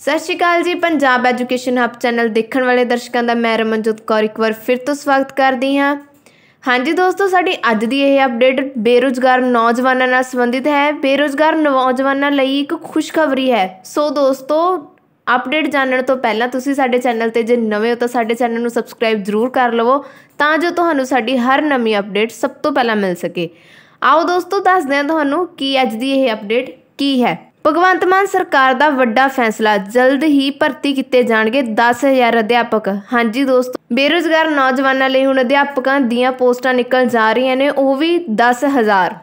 ਸਤਿ ਸ਼੍ਰੀ ਅਕਾਲ ਜੀ Punjab education hub channel ਦੇਖਣ ਵਾਲੇ ਦਰਸ਼ਕਾਂ ਦਾ ਮੈਂ ਰਮਨਜੋਤ ਕੌਰ ਇੱਕ ਵਾਰ ਫਿਰ ਤੋਂ ਸਵਾਗਤ ਕਰਦੀ ਹਾਂ ਹਾਂਜੀ ਦੋਸਤੋ ਸਾਡੀ ਅੱਜ ਦੀ ਇਹ ਅਪਡੇਟ ਬੇਰੋਜ਼ਗਾਰ ਨੌਜਵਾਨਾਂ ਨਾਲ ਸੰਬੰਧਿਤ ਹੈ ਬੇਰੋਜ਼ਗਾਰ ਨੌਜਵਾਨਾਂ ਲਈ ਇੱਕ ਖੁਸ਼ਖਬਰੀ ਹੈ ਸੋ ਦੋਸਤੋ ਅਪਡੇਟ ਜਾਣਨ ਤੋਂ ਪਹਿਲਾਂ ਤੁਸੀਂ ਸਾਡੇ ਚੈਨਲ ਤੇ ਜੇ ਨਵੇਂ ਹੋ ਤਾਂ ਸਾਡੇ ਚੈਨਲ ਨੂੰ ਸਬਸਕ੍ਰਾਈਬ ਜ਼ਰੂਰ ਕਰ ਲਵੋ ਤਾਂ ਜੋ ਤੁਹਾਨੂੰ ਸਾਡੀ ਹਰ ਨਵੀਂ ਅਪਡੇਟ ਸਭ ਤੋਂ ਪਹਿਲਾਂ ਮਿਲ ਸਕੇ ਆਓ ਦੋਸਤੋ ਦੱਸਦੇ ਹਾਂ ਤੁਹਾਨੂੰ ਕੀ ਅੱਜ ਦੀ ਇਹ ਅਪਡੇਟ ਕੀ ਹੈ ਭਗਵੰਤ ਮਾਨ ਸਰਕਾਰ ਦਾ ਵੱਡਾ ਫੈਸਲਾ ਜਲਦ ਹੀ ਭਰਤੀ ਕੀਤੇ ਜਾਣਗੇ 10000 ਅਧਿਆਪਕ ਹਾਂਜੀ ਦੋਸਤੋ ਬੇਰੋਜ਼ਗਾਰ ਨੌਜਵਾਨਾਂ ਲਈ ਹੁਣ ਅਧਿਆਪਕਾਂ ਦੀਆਂ ਪੋਸਟਾਂ ਨਿਕਲ ਜਾ ਰਹੀਆਂ ਨੇ ਉਹ ਵੀ 10000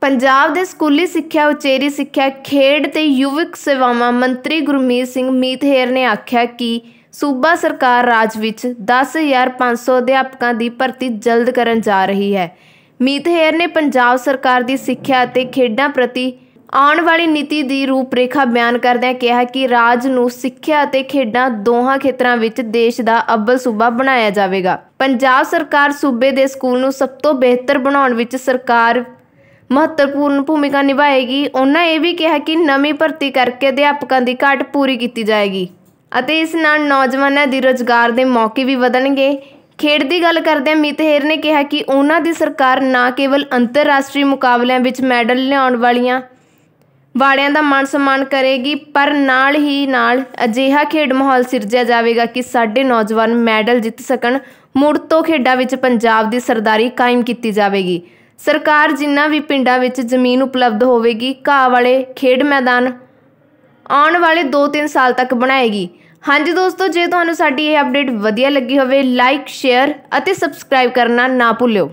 ਪੰਜਾਬ ਦੇ ਸਕੂਲੀ ਸਿੱਖਿਆ ਉਚੇਰੀ ਸਿੱਖਿਆ ਖੇਡ ਤੇ ਯੁਵਕ ਸੇਵਾਵਾਂ ਮੰਤਰੀ ਗੁਰਮੀਤ ਸਿੰਘ ਮੀਤਹੇਰ ਨੇ ਆਖਿਆ ਕਿ ਸੂਬਾ ਸਰਕਾਰ ਰਾਜ ਵਿੱਚ 10500 ਅਧਿਆਪਕਾਂ ਦੀ ਭਰਤੀ ਜਲਦ ਕਰਨ ਜਾ ਰਹੀ ਹੈ ਮੀਤਹੇਰ ਨੇ ਪੰਜਾਬ ਸਰਕਾਰ ਦੀ ਸਿੱਖਿਆ ਅਤੇ ਖੇਡਾਂ ਪ੍ਰਤੀ ਆਉਣ ਵਾਲੀ ਨੀਤੀ ਦੀ ਰੂਪਰੇਖਾ ਬਿਆਨ ਕਰਦਿਆਂ ਕਿਹਾ ਕਿ ਰਾਜ ਨੂੰ ਸਿੱਖਿਆ ਅਤੇ ਖੇਡਾਂ ਦੋਹਾਂ ਖੇਤਰਾਂ ਵਿੱਚ ਦੇਸ਼ ਦਾ ਅੱਵਲ ਸੂਬਾ ਬਣਾਇਆ ਜਾਵੇਗਾ ਪੰਜਾਬ ਸਰਕਾਰ ਸੂਬੇ ਦੇ ਸਕੂਲ ਨੂੰ ਸਭ ਤੋਂ ਬਿਹਤਰ ਬਣਾਉਣ ਵਿੱਚ ਸਰਕਾਰ ਮਹੱਤਵਪੂਰਨ ਭੂਮਿਕਾ ਨਿਭਾਏਗੀ ਉਹਨਾਂ ਇਹ ਵੀ ਕਿਹਾ ਕਿ ਨਵੀਂ ਭਰਤੀ ਕਰਕੇ ਅਧਿਆਪਕਾਂ ਦੀ ਘਾਟ ਪੂਰੀ ਕੀਤੀ ਜਾਏਗੀ ਅਤੇ ਇਸ ਨਾਲ ਨੌਜਵਾਨਾਂ ਦੀ ਰੋਜ਼ਗਾਰ ਦੇ ਮੌਕੇ ਵੀ ਵਧਣਗੇ ਖੇਡ ਦੀ ਗੱਲ ਕਰਦੇ ਮੀਤ ਹੇਰ ਨੇ ਕਿਹਾ ਕਿ ਉਹਨਾਂ ਦੀ ਸਰਕਾਰ ਨਾ ਕੇਵਲ ਅੰਤਰਰਾਸ਼ਟਰੀ ਮੁਕਾਬਲਿਆਂ ਵਿੱਚ ਮੈਡਲ ਲਿਆਉਣ ਵਾਲੀਆਂ ਵਾਲਿਆਂ ਦਾ ਮਾਣ ਸਨਮਾਨ ਕਰੇਗੀ ਪਰ ਨਾਲ ਹੀ ਨਾਲ ਅਜਿਹਾ ਖੇਡ ਮਾਹੌਲ ਸਿਰਜਿਆ ਜਾਵੇਗਾ ਕਿ ਸਾਡੇ ਨੌਜਵਾਨ ਮੈਡਲ ਜਿੱਤ ਸਕਣ ਮੁੜ ਤੋਂ ਖੇਡਾਂ ਵਿੱਚ ਪੰਜਾਬ ਦੀ ਸਰਦਾਰੀ ਕਾਇਮ ਕੀਤੀ ਜਾਵੇਗੀ ਸਰਕਾਰ ਜਿੰਨਾ ਵੀ ਪਿੰਡਾਂ ਵਿੱਚ ਜ਼ਮੀਨ ਉਪਲਬਧ ਹੋਵੇਗੀ ਘਾਹ ਵਾਲੇ ਖੇਡ ਮੈਦਾਨ ਆਉਣ ਵਾਲੇ 2-3 ਸਾਲ ਤੱਕ ਬਣਾਏਗੀ ਹਾਂਜੀ ਦੋਸਤੋ ਜੇ ਤੁਹਾਨੂੰ ਸਾਡੀ ਇਹ ਅਪਡੇਟ ਵਧੀਆ ਲੱਗੀ ਹੋਵੇ ਲਾਈਕ ਸ਼ੇਅਰ ਅਤੇ ਸਬਸਕ੍ਰਾਈਬ ਕਰਨਾ ਨਾ ਭੁੱਲਿਓ